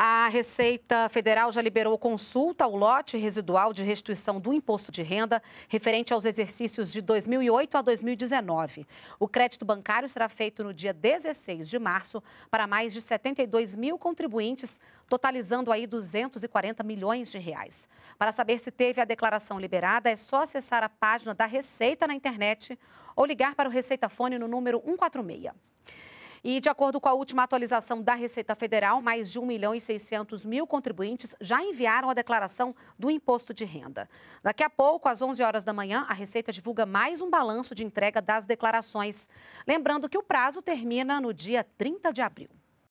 A Receita Federal já liberou consulta ao lote residual de restituição do imposto de renda referente aos exercícios de 2008 a 2019. O crédito bancário será feito no dia 16 de março para mais de 72 mil contribuintes, totalizando aí 240 milhões de reais. Para saber se teve a declaração liberada, é só acessar a página da Receita na internet ou ligar para o Receita Fone no número 146. E, de acordo com a última atualização da Receita Federal, mais de 1 milhão e 600 mil contribuintes já enviaram a declaração do imposto de renda. Daqui a pouco, às 11 horas da manhã, a Receita divulga mais um balanço de entrega das declarações. Lembrando que o prazo termina no dia 30 de abril.